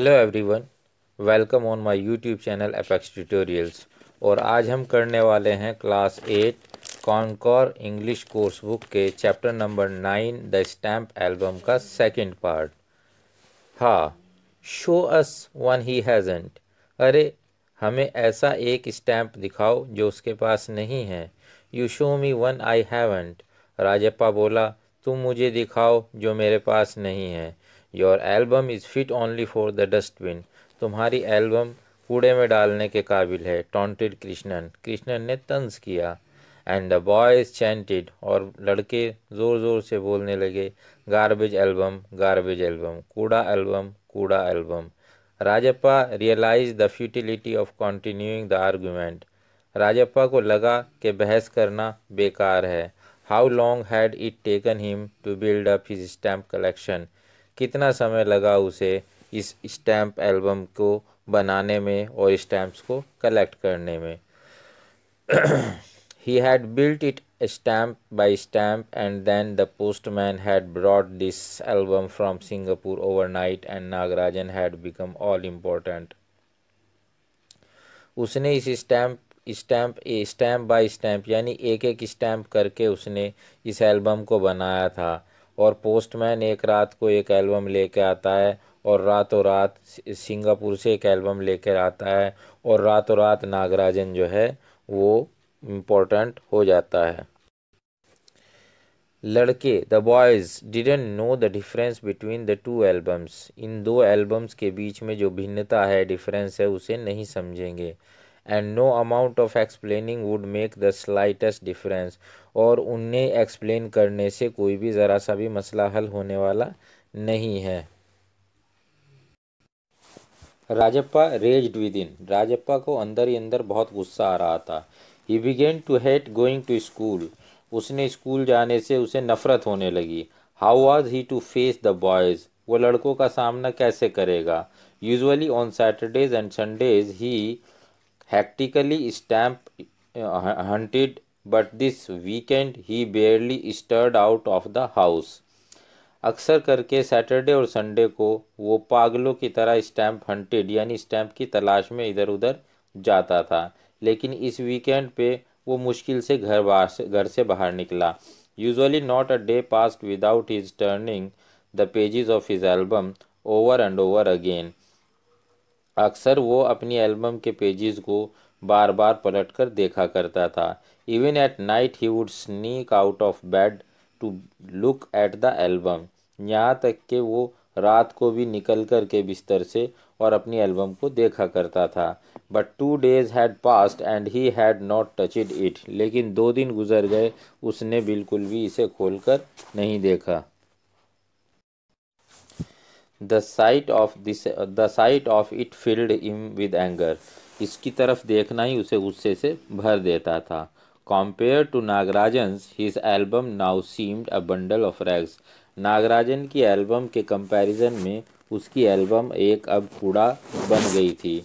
hello everyone welcome on my YouTube channel apex tutorials और आज हम करने वाले हैं class eight Concord English course book के chapter number nine the stamp album का सेकंड पार्ट हाँ show us one he hasn't अरे हमें ऐसा एक स्टैम्प दिखाओ जो उसके पास नहीं है you show me one I haven't Rajappa बोला तुम मुझे दिखाओ जो मेरे पास नहीं है your album is fit only for the dustbin तुम्हारी एल्बम कूड़े में डालने के काबिल है टॉन्टेड कृष्णन कृष्णन ने तंज किया एंड द बॉयज़ चैंटेड और लड़के ज़ोर ज़ोर से बोलने लगे गार्बेज एल्बम गार्बेज एल्बम कूड़ा एल्बम कूड़ा album Rajappa realise the futility of continuing the argument Rajappa को लगा कि बहस करना बेकार है how long had it taken him to build up his stamp collection कितना समय लगा उसे इस स्टैम्प एल्बम को बनाने में और स्टैम्प्स को कलेक्ट करने में he had built it stamp by stamp and then the postman had brought this album from singapore overnight and nagarajan had become all important उसने इस stamp stamp stamp by stamp यानी एक एक stamp करके उसने इस एल्बम को बनाया था और पोस्टमैन एक रात को एक एल्बम लेके आता है और रातों रात सिंगापुर से एक एल्बम लेकर आता है और रातों रात नागराजन जो है वो इम्पोर्टेंट हो जाता है लड़के the boys didn't know the difference between the two albums इन दो एल्बम्स के बीच में जो भिन्नता है डिफरेंस है उसे नहीं समझेंगे and no amount of explaining would make the slightest difference और उन्हें explain करने से कोई भी ज़रा सा भी मसला हल होने वाला नहीं है Rajappa raged within Rajappa को अंदर ही अंदर बहुत गुस्सा आ रहा था ही began to hate going to school उसने स्कूल जाने से उसे नफरत होने लगी how was he to face the boys वो लड़कों का सामना कैसे करेगा usually on Saturdays and Sundays he hectically stamp hunted but this weekend he barely stirred out of the house अक्सर करके सैटरडे और संडे को वो पागलों की तरह स्टैम्प हंटेड यानी स्टैम्प की तलाश में इधर उधर जाता था लेकिन इस वीकेंड पे वो मुश्किल से घर बाहर से घर से बाहर निकला usually not a day passed without his turning the pages of his album over and over again अक्सर वो अपनी एल्बम के पेजेस को बार बार पलट कर देखा करता था even at night he would sneak out of bed to look at the album यहाँ तक कि वो रात को भी निकल कर के बिस्तर से और अपनी एल्बम को देखा करता था but two days had passed and he had not touched it लेकिन दो दिन गुजर गए उसने बिल्कुल भी इसे खोलकर नहीं देखा the sight of this the sight of it filled him with anger इसकी तरफ देखना ही उसे गुस्से से भर देता था compare to Nagarajan's his album now seemed a bundle of rags Nagarajan की एल्बम के कंपैरिजन में उसकी एल्बम एक अब कूड़ा बन गई थी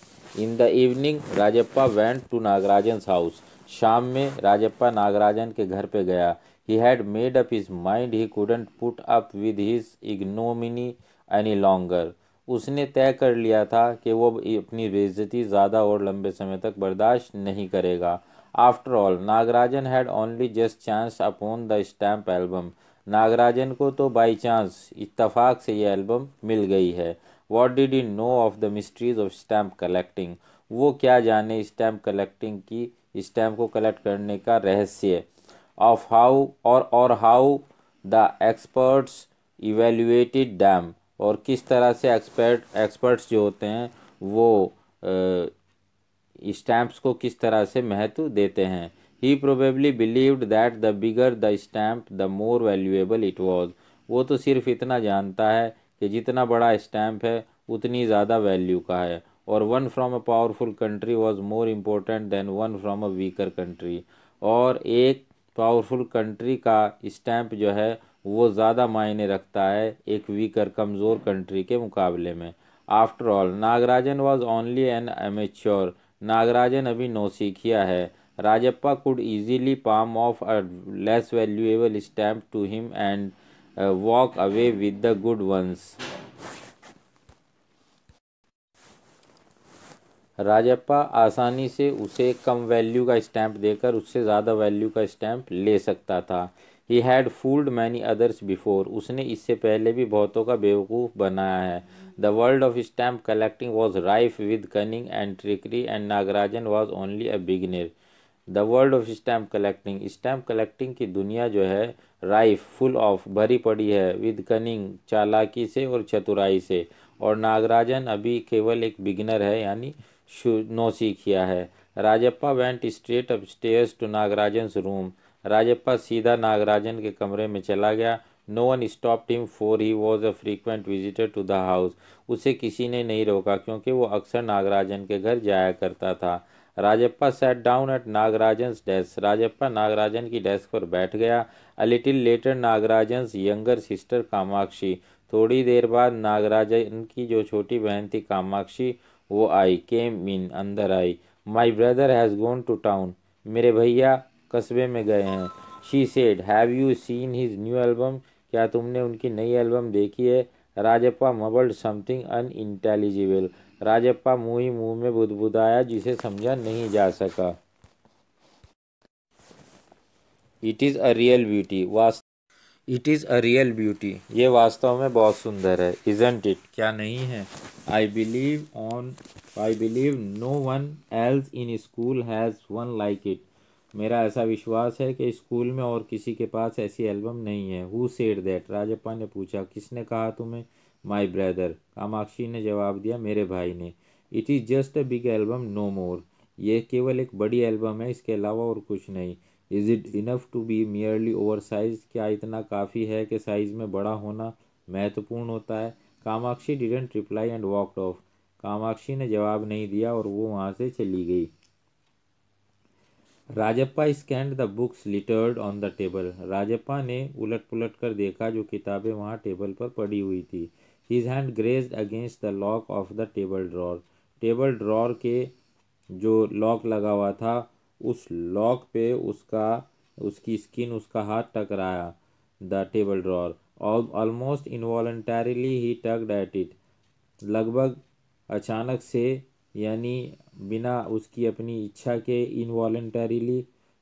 in the evening Rajappa went to Nagarajan's house शाम में राजप्पा नागराजन के घर पे गया he had made up his mind he couldn't put up with his ignominy any longer उसने तय कर लिया था कि वो अपनी बेजती ज़्यादा और लंबे समय तक बर्दाश्त नहीं करेगा after all Nagarajan had only just chance upon the stamp album Nagarajan को तो बाई चांस इतफाक से ये एल्बम मिल गई है what did you know of the mysteries of stamp collecting वो क्या जाने स्टैम्प कलेक्टिंग की स्टैम्प को कलेक्ट करने का रहस्य ऑफ हाउ और how the experts evaluated them और किस तरह से एक्सपर्ट एक्सपर्ट्स जो होते हैं वो स्टैम्प्स को किस तरह से महत्व देते हैं he probably believed that the bigger the stamp the more valuable it was वो तो सिर्फ इतना जानता है कि जितना बड़ा स्टैम्प है उतनी ज़्यादा वैल्यू का है और one from a powerful country was more important than one from a weaker country और एक पावरफुल कंट्री का स्टैम्प जो है वो ज़्यादा मायने रखता है एक वीकर कमज़ोर कंट्री के मुकाबले में after all Nagarajan was only an amateur Nagarajan अभी नौसीखिया है Rajappa could easily palm off a less valuable stamp to him and walk away with the good ones Rajappa आसानी से उसे कम वैल्यू का स्टैम्प देकर उससे ज़्यादा वैल्यू का स्टैम्प ले सकता था he had fooled many others before उसने इससे पहले भी बहुतों का बेवकूफ़ बनाया है the world of stamp collecting was rife with cunning and trickery and Nagarajan was only a beginner the world of stamp collecting stamp collecting की दुनिया जो है राइफ फुल ऑफ भरी पड़ी है विद कनिंग चालाकी से और चतुराई से और नागराजन अभी केवल एक बिगनर है यानी नौसी सीखिया है Rajappa went straight upstairs to Nagarajan's room Rajappa सीधा नागराजन के कमरे में चला गया no one stopped him for he was a frequent visitor to the house उसे किसी ने नहीं रोका क्योंकि वो अक्सर नागराजन के घर जाया करता था Rajappa sat down at Nagarajan's desk Rajappa Nagarajan की डेस्क पर बैठ गया a little later Nagarajan's younger sister Kamakshi थोड़ी देर बाद नागराजन की जो छोटी बहन थी कामाक्षी वो आई केम इन अंदर आई my brother has gone to town मेरे भैया कस्बे में गए हैं she said have you seen his new album क्या तुमने उनकी नई एल्बम देखी है Rajappa mumbled something unintelligible Rajappa मुँह ही मुँह में बुदबुदाया जिसे समझा नहीं जा सका it is a real beauty वास्तव it is a real beauty ये वास्तव में बहुत सुंदर है इजेंट इट क्या नहीं है I believe on I believe no one else in school has one like it मेरा ऐसा विश्वास है कि स्कूल में और किसी के पास ऐसी एल्बम नहीं है हु सेड दैट राजप्पा ने पूछा किसने कहा तुम्हें माई ब्रदर कामाक्षी ने जवाब दिया मेरे भाई ने it is just a big album no more ये केवल एक बड़ी एल्बम है इसके अलावा और कुछ नहीं is it enough to be merely over size क्या इतना काफ़ी है कि साइज़ में बड़ा होना महत्वपूर्ण होता है Kamakshi didn't reply and walked off Kamakshi ने जवाब नहीं दिया और वो वहाँ से चली गई Rajappa scanned the books littered on the table Rajappa ने उलट पुलट कर देखा जो किताबें वहाँ टेबल पर पड़ी हुई थी his hand grazed against the lock of the table drawer table drawer के जो लॉक लगा हुआ था उस लॉक पे उसका उसकी स्किन उसका हाथ टकराया the table drawer almost involuntarily he tug at it लगभग अचानक से यानी बिना उसकी अपनी इच्छा के involuntarily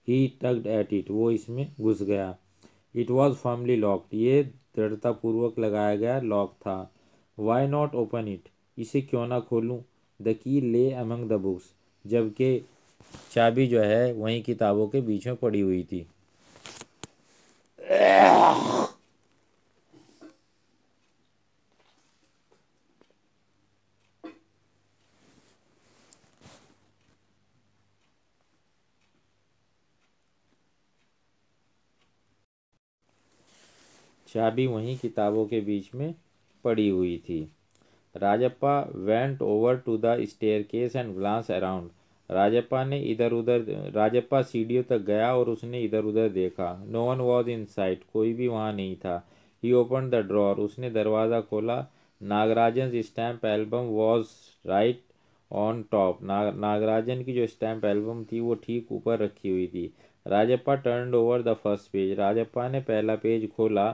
he tugged at it वो इसमें घुस गया इट वॉज फॉर्मली लॉक्ड ये दृढ़तापूर्वक लगाया गया लॉक था वाई नॉट ओपन इट इसे क्यों ना खोलूँ द की ले अमंग द बुक्स जबकि चाबी जो है वहीं किताबों के बीच में पड़ी हुई थी चाबी वहीं किताबों के बीच में पड़ी हुई थी Rajappa went over to the staircase and glanced around Rajappa ने इधर उधर राजप्पा सीढ़ियों तक गया और उसने इधर उधर देखा no one was in sight कोई भी वहाँ नहीं था ही ओपन द ड्रॉर उसने दरवाज़ा खोला Nagarajan stamp album was right on top नाग नागराजन की जो स्टैम्प एल्बम थी वो ठीक ऊपर रखी हुई थी Rajappa turn over the first page Rajappa ने पहला पेज खोला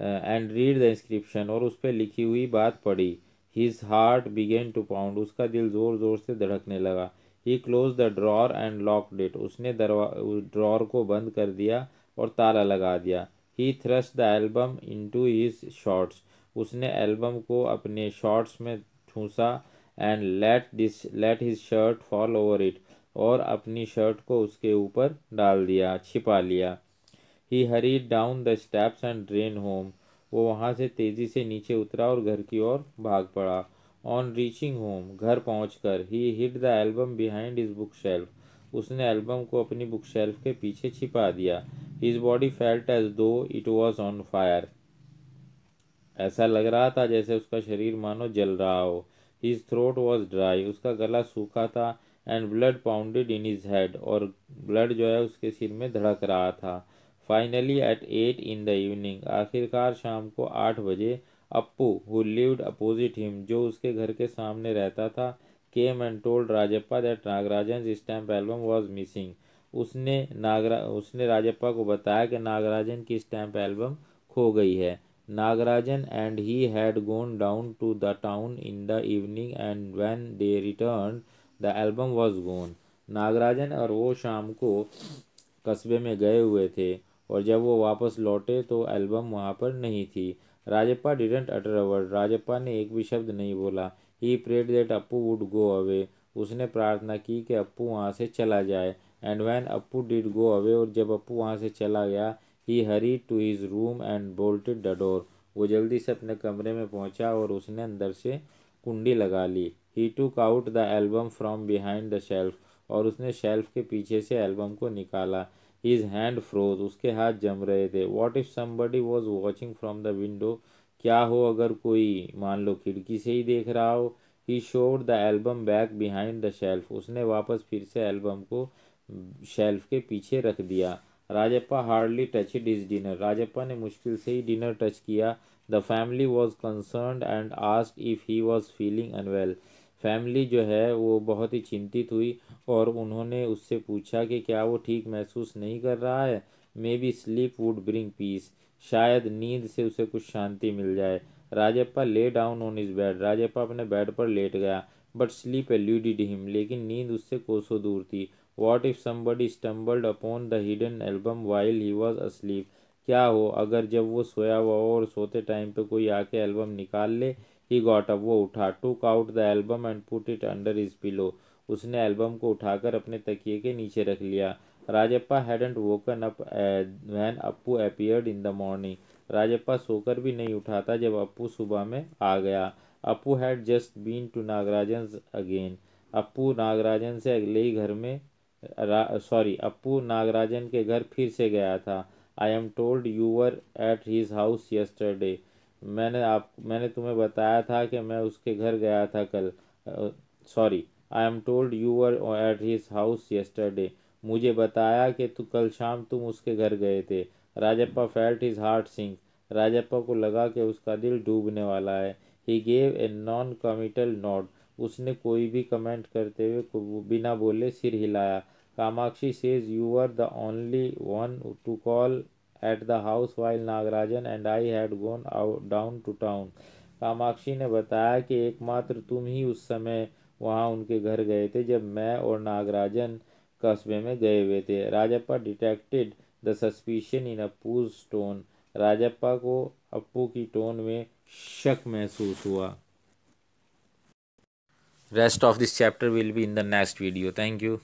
एंड रीड द इंस्क्रिप्शन और उस पर लिखी हुई बात पढ़ी his heart began to pound उसका दिल ज़ोर ज़ोर से धड़कने लगा he close the drawer and locked it उसने दरवा ड्रॉर को बंद कर दिया और ताला लगा दिया he thrust the album into his shorts उसने एल्बम को अपने शॉर्ट्स में ठूसा and let this let his shirt fall over it और अपनी शर्ट को उसके ऊपर डाल दिया छिपा लिया he hurried down the steps and ran home वो वहाँ से तेज़ी से नीचे उतरा और घर की ओर भाग पड़ा ऑन रीचिंग होम घर पहुँच कर he hid the album behind his bookshelf उसने एल्बम को अपनी बुक शेल्फ के पीछे छिपा दिया his body felt as though it was on fire ऐसा लग रहा था जैसे उसका शरीर मानो जल रहा हो हिज थ्रोट वॉज ड्राई उसका गला सूखा था and blood pounded in his head और ब्लड जो है उसके सिर में धड़क रहा था finally at eight in the evening आखिरकार शाम को आठ बजे Appu who lived opposite him जो उसके घर के सामने रहता था came and told Rajappa that Nagarajan stamp album was missing उसने नागरा उसने राजप्पा को बताया कि नागराजन की स्टैम्प एल्बम खो गई है Nagarajan and he had gone down to the town in the evening and when they return the album was gone Nagarajan और वो शाम को कस्बे में गए हुए थे और जब वो वापस लौटे तो एल्बम वहाँ पर नहीं थी Rajappa didn't utter a word Rajappa ने एक भी शब्द नहीं बोला he prayed that Appu would go away उसने प्रार्थना की कि अप्पू वहाँ से चला जाए and when Appu did go away और जब अप्पू वहाँ से चला गया he hurried to his room and bolted the door वो जल्दी से अपने कमरे में पहुँचा और उसने अंदर से कुंडी लगा ली he took out the album from behind the shelf और उसने शेल्फ के पीछे से एल्बम को निकाला हिज हैंड फ्रोज उसके हाथ जम रहे थे what if somebody was watching from the window क्या हो अगर कोई मान लो खिड़की से ही देख रहा हो he shoved the album back behind the shelf उसने वापस फिर से एल्बम को शेल्फ mm, के पीछे रख दिया Rajappa hardly touch his dinner Rajappa ने मुश्किल से ही डिनर टच किया the family was concern and ask if he was feeling unwell family जो है वो बहुत ही चिंतित हुई और उन्होंने उससे पूछा कि क्या वो ठीक महसूस नहीं कर रहा है maybe sleep would bring peace शायद नींद से उसे कुछ शांति मिल जाए Rajappa lay down on his bed Rajappa अपने बेड पर लेट गया बट स्लीप एल्यूडिड हिम लेकिन नींद उससे कोसों दूर थी what if somebody stumbled upon the hidden album while he was asleep क्या हो अगर जब वो सोया हुआ हो और सोते टाइम पे कोई आके एल्बम निकाल ले ही गॉट अप वो उठा took out the album and put it under his pillow उसने एल्बम को उठाकर अपने तकिए के नीचे रख लिया Rajappa hadn't woken up when Appu appeared in the morning Rajappa सोकर भी नहीं उठा था जब अप्पू सुबह में आ गया Appu had just been to Nagarajan again Appu Nagarajan से अगले ही घर में सॉरी अप्पू नागराजन के घर फिर से गया था I am told you were at his house yesterday मैंने आप मैंने तुम्हें बताया था कि मैं उसके घर गया था कल sorry I am told you were at his house yesterday मुझे बताया कि तू कल शाम तुम उसके घर गए थे Rajappa felt his heart sink Rajappa को लगा कि उसका दिल डूबने वाला है he gave a noncommittal nod उसने कोई भी कमेंट करते हुए बिना बोले सिर हिलाया Kamakshi says you are the only one to call at the house while Nagarajan and I had gone out down to town Kamakshi ने बताया कि एकमात्र तुम ही उस समय वहाँ उनके घर गए थे जब मैं और नागराजन कस्बे में गए हुए थे Rajappa detected the suspicion in Appu's tone Rajappa को अप्पू की टोन में शक महसूस हुआ rest of this chapter will be in the next video thank you